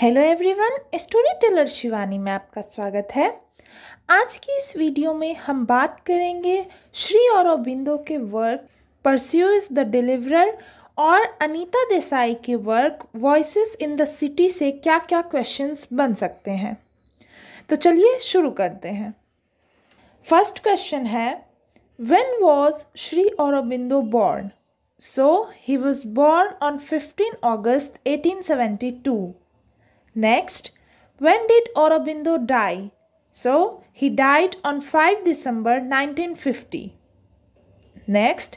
Hello everyone storyteller Shivani में आपका स्वागत है आज की इस वीडियो में हम बात करेंगे श्री और अरबिंदो के वर्क परस्यूज़ द डिलीवरर और अनीता देसाई के work voices in the city से क्या क्या क्वेश्चंस बन सकते हैं तो चलिए शुरू करते हैं फर्स्ट क्वेश्चन है वाज श्री और Aurobindo born so he was born on fifteen August eighteen Next, when did Aurobindo die? So, he died on 5 December 1950. Next,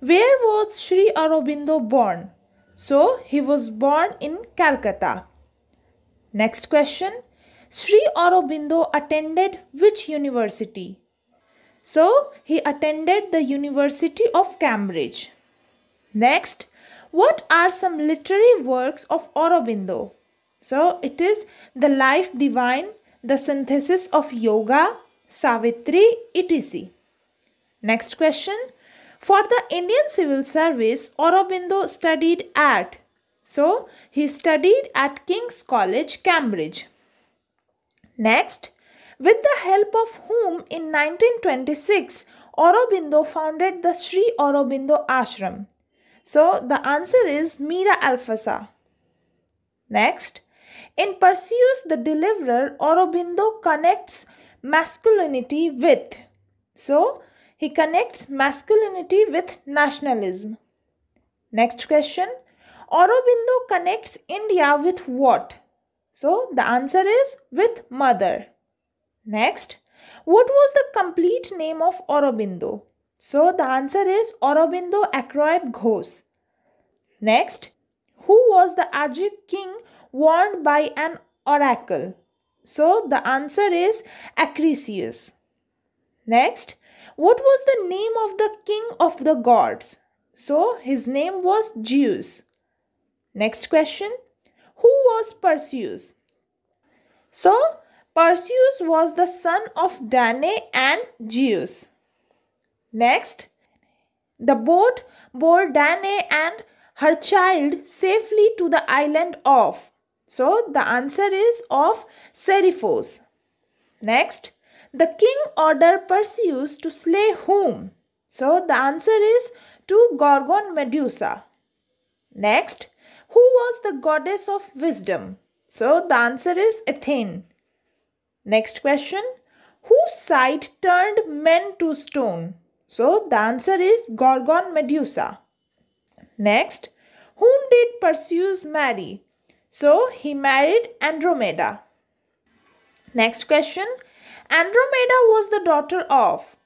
where was Sri Aurobindo born? So, he was born in Calcutta. Next question, Sri Aurobindo attended which university? So, he attended the University of Cambridge. Next, what are some literary works of Aurobindo? So it is the life divine, the synthesis of yoga, Savitri, etc. Next question. For the Indian Civil Service, Aurobindo studied at. So he studied at King's College, Cambridge. Next, with the help of whom in 1926 Aurobindo founded the Sri Aurobindo Ashram? So the answer is Mira Alfasa. Next, in Perseus the Deliverer, Aurobindo connects masculinity with. So, he connects masculinity with nationalism. Next question. Aurobindo connects India with what? So, the answer is with mother. Next. What was the complete name of Aurobindo? So, the answer is Aurobindo Akroyd Ghosh. Next. Who was the Arjik king warned by an oracle? So the answer is Acrisius. Next, what was the name of the king of the gods? So his name was Zeus. Next question, who was Perseus? So Perseus was the son of Danae and Zeus. Next, the boat bore Danae and her child safely to the island of so the answer is of Seriphos. Next, the king ordered Perseus to slay whom? So the answer is to Gorgon Medusa. Next, who was the goddess of wisdom? So the answer is Athene. Next question, whose sight turned men to stone? So the answer is Gorgon Medusa. Next, whom did Perseus marry? So he married Andromeda. Next question. Andromeda was the daughter of.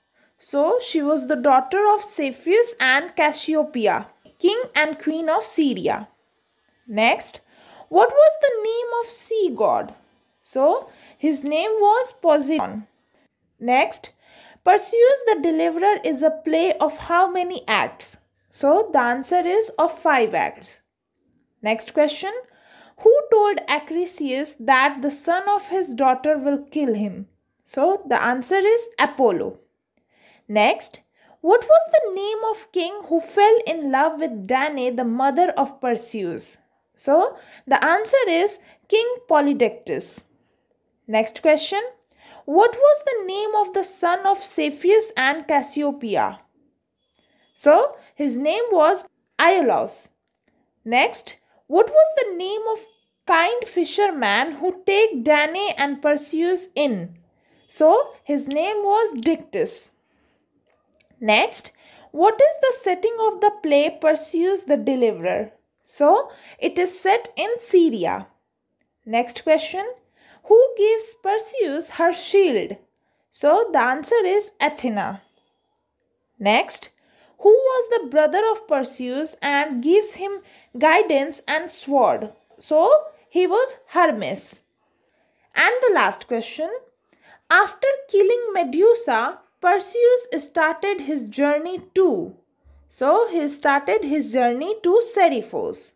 So she was the daughter of Cepheus and Cassiopeia, king and queen of Syria. Next. What was the name of sea god? So his name was Poseidon. Next. Perseus the Deliverer is a play of how many acts? So the answer is of 5 acts. Next question who told Acrisius that the son of his daughter will kill him? So the answer is Apollo. Next, what was the name of king who fell in love with Danae, the mother of Perseus? So the answer is King Polydectes. Next question, what was the name of the son of Cepheus and Cassiopeia? So his name was Iolaus. Next, what was the name of kind fisherman who take Danae and Perseus in? So his name was Dictys. Next, what is the setting of the play Pursues the Deliverer? So it is set in Syria. Next question, who gives Perseus her shield? So the answer is Athena. Next, who was the brother of Perseus and gives him guidance and sword. So he was Hermes. And the last question After killing Medusa, Perseus started his journey too. So he started his journey to Seriphos.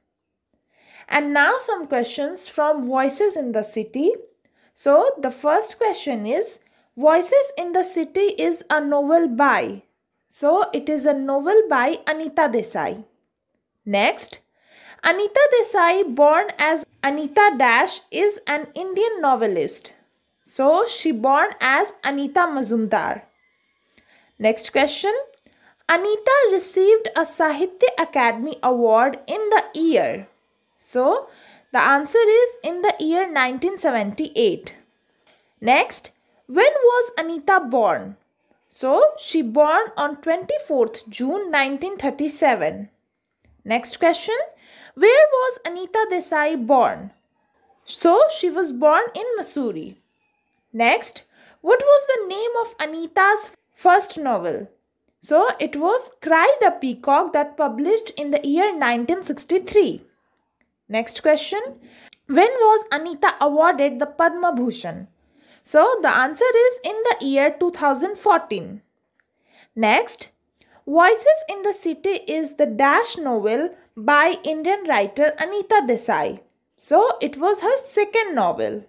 And now some questions from Voices in the City. So the first question is Voices in the City is a novel by so it is a novel by Anita Desai. Next, Anita Desai, born as Anita Dash, is an Indian novelist. So she born as Anita Mazumdar. Next question. Anita received a Sahitya Academy Award in the year. So the answer is in the year 1978. Next, when was Anita born? So she born on 24th June 1937. Next question. Where was Anita Desai born? So she was born in Missouri. Next, what was the name of Anita's first novel? So it was Cry the Peacock that published in the year 1963. Next question, when was Anita awarded the Padma Bhushan? So the answer is in the year 2014. Next, Voices in the City is the dash novel by Indian writer Anita Desai. So it was her second novel.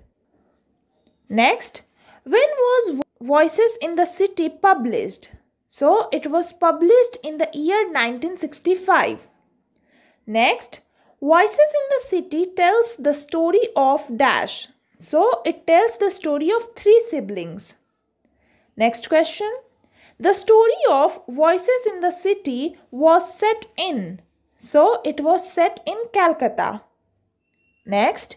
Next, when was Voices in the City published? So it was published in the year 1965. Next, Voices in the City tells the story of Dash, so it tells the story of three siblings. Next question. The story of Voices in the City was set in. So it was set in Calcutta. Next.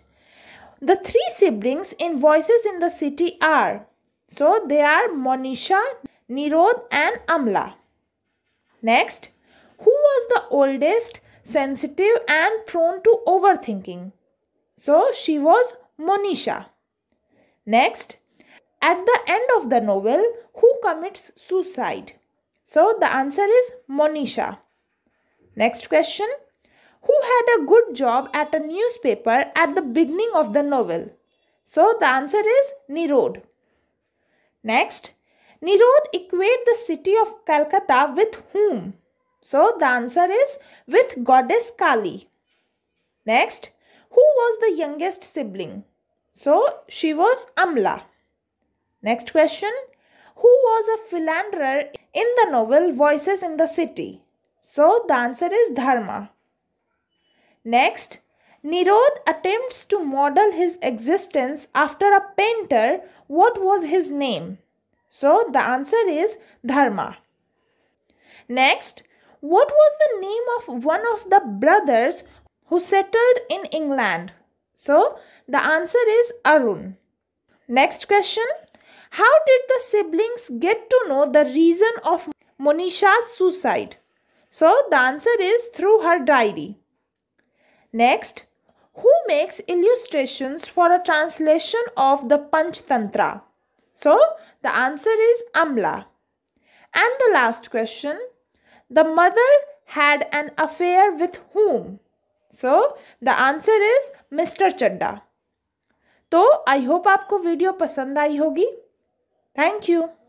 The three siblings in Voices in the City are. So they are Monisha, Nirod and Amla. Next. Who was the oldest, sensitive and prone to overthinking? So she was Monisha. Next, at the end of the novel, who commits suicide? So the answer is Monisha. Next question, who had a good job at a newspaper at the beginning of the novel? So the answer is Nirod. Next, Nirod equate the city of Calcutta with whom? So the answer is with goddess Kali. Next, who was the youngest sibling? So she was Amla. Next question. Who was a philanderer in the novel Voices in the City? So the answer is Dharma. Next, Nirodh attempts to model his existence after a painter. What was his name? So the answer is Dharma. Next, what was the name of one of the brothers who settled in England. So the answer is Arun. Next question. How did the siblings get to know the reason of Monisha's suicide? So the answer is through her diary. Next, who makes illustrations for a translation of the Panchtantra? So the answer is Amla. And the last question, the mother had an affair with whom? So the answer is mister Chadda तो I hope आपको video पसंद आई होगी thank you